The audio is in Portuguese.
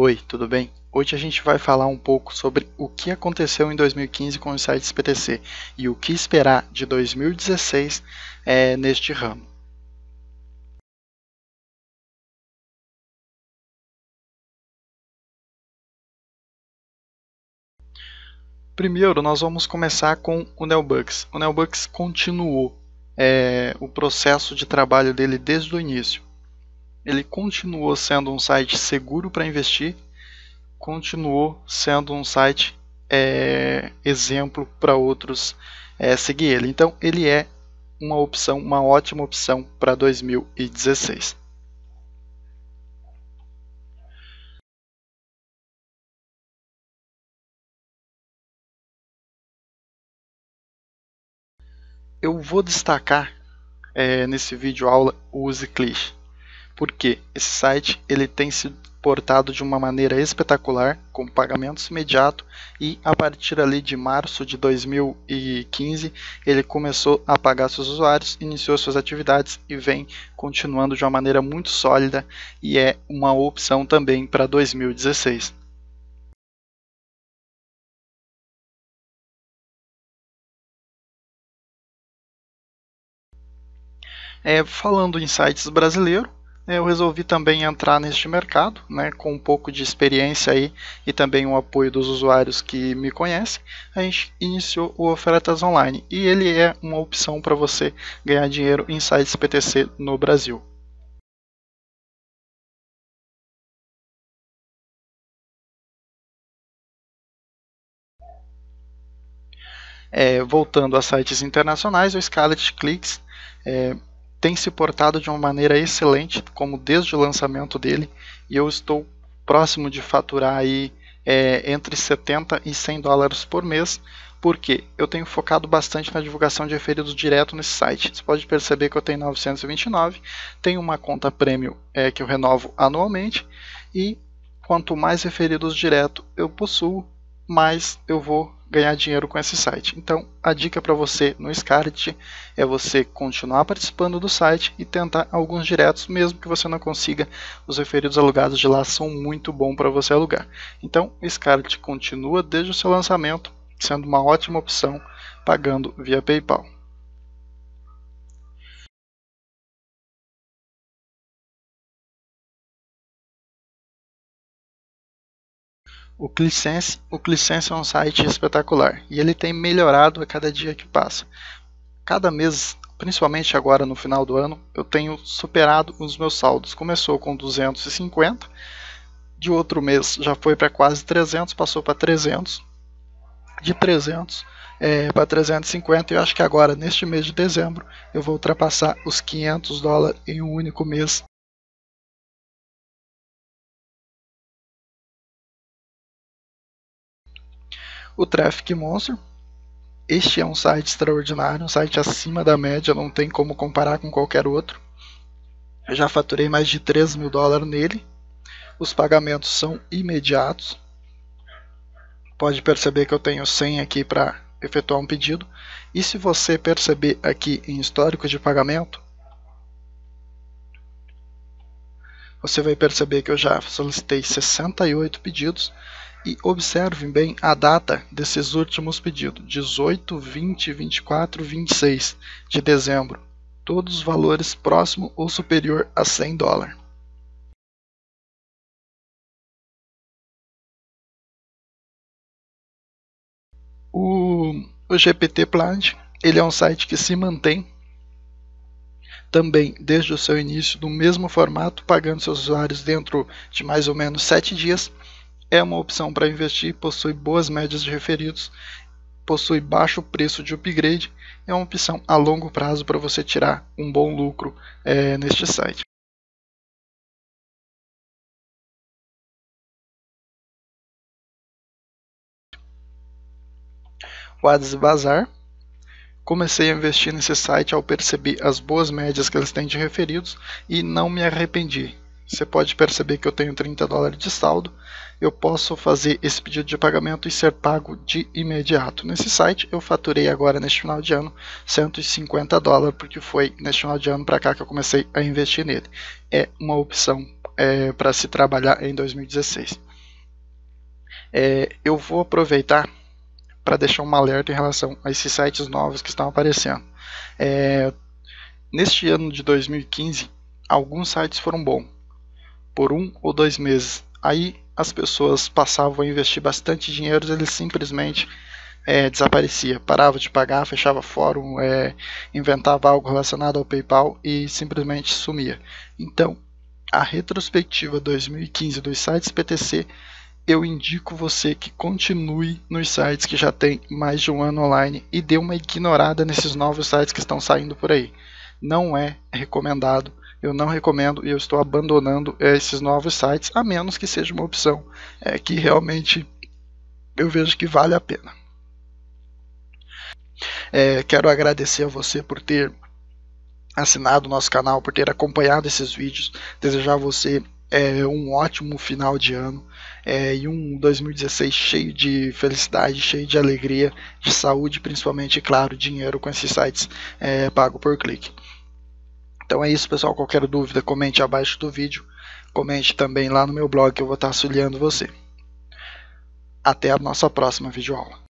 Oi, tudo bem? Hoje a gente vai falar um pouco sobre o que aconteceu em 2015 com os sites PTC e o que esperar de 2016 é, neste ramo. Primeiro, nós vamos começar com o Nelbucks. O Nelbucks continuou é, o processo de trabalho dele desde o início ele continuou sendo um site seguro para investir, continuou sendo um site é, exemplo para outros é, seguir ele. Então ele é uma opção, uma ótima opção para 2016. Eu vou destacar é, nesse vídeo aula o Useclish porque esse site ele tem se portado de uma maneira espetacular, com pagamentos imediato e a partir ali de março de 2015 ele começou a pagar seus usuários, iniciou suas atividades e vem continuando de uma maneira muito sólida e é uma opção também para 2016. É, falando em sites brasileiros, eu resolvi também entrar neste mercado, né, com um pouco de experiência aí e também o apoio dos usuários que me conhecem, a gente iniciou o Ofertas Online e ele é uma opção para você ganhar dinheiro em sites PTC no Brasil. É, voltando a sites internacionais, o Scarlet Clicks é, tem se portado de uma maneira excelente, como desde o lançamento dele, e eu estou próximo de faturar aí é, entre 70 e 100 dólares por mês, porque eu tenho focado bastante na divulgação de referidos direto nesse site. Você pode perceber que eu tenho 929, tenho uma conta premium é, que eu renovo anualmente, e quanto mais referidos direto eu possuo, mas eu vou ganhar dinheiro com esse site. Então, a dica para você no Scart é você continuar participando do site e tentar alguns diretos, mesmo que você não consiga. Os referidos alugados de lá são muito bons para você alugar. Então, o Scart continua desde o seu lançamento, sendo uma ótima opção pagando via PayPal. O ClickSense, o ClickSense é um site espetacular e ele tem melhorado a cada dia que passa. Cada mês, principalmente agora no final do ano, eu tenho superado os meus saldos. Começou com 250, de outro mês já foi para quase 300, passou para 300, de 300 é, para 350 e eu acho que agora neste mês de dezembro eu vou ultrapassar os 500 dólares em um único mês o Traffic Monster. Este é um site extraordinário, um site acima da média, não tem como comparar com qualquer outro. Eu já faturei mais de 3 mil dólares nele. Os pagamentos são imediatos. Pode perceber que eu tenho 100 aqui para efetuar um pedido. E se você perceber aqui em histórico de pagamento, você vai perceber que eu já solicitei 68 pedidos e observem bem a data desses últimos pedidos: 18, 20, 24, 26 de dezembro. Todos os valores próximo ou superior a 100 dólares. O, o GPT Plant ele é um site que se mantém também desde o seu início no mesmo formato, pagando seus usuários dentro de mais ou menos 7 dias é uma opção para investir, possui boas médias de referidos, possui baixo preço de upgrade, é uma opção a longo prazo para você tirar um bom lucro é, neste site. Ads Bazar. Comecei a investir nesse site ao perceber as boas médias que eles têm de referidos e não me arrependi. Você pode perceber que eu tenho 30 dólares de saldo. Eu posso fazer esse pedido de pagamento e ser pago de imediato. Nesse site, eu faturei agora neste final de ano 150 dólares, porque foi neste final de ano para cá que eu comecei a investir nele. É uma opção é, para se trabalhar em 2016. É, eu vou aproveitar para deixar um alerta em relação a esses sites novos que estão aparecendo. É, neste ano de 2015, alguns sites foram bons, por um ou dois meses. Aí as pessoas passavam a investir bastante dinheiro, eles simplesmente é, desaparecia, parava de pagar, fechava fórum, é, inventava algo relacionado ao PayPal e simplesmente sumia. Então, a retrospectiva 2015 dos sites PTC, eu indico você que continue nos sites que já tem mais de um ano online e dê uma ignorada nesses novos sites que estão saindo por aí. Não é recomendado eu não recomendo e eu estou abandonando eh, esses novos sites, a menos que seja uma opção é, que realmente eu vejo que vale a pena. É, quero agradecer a você por ter assinado o nosso canal, por ter acompanhado esses vídeos, desejar a você é, um ótimo final de ano é, e um 2016 cheio de felicidade, cheio de alegria, de saúde, principalmente, claro, dinheiro com esses sites é, pago por clique. Então é isso, pessoal. Qualquer dúvida, comente abaixo do vídeo. Comente também lá no meu blog que eu vou estar auxiliando você. Até a nossa próxima videoaula.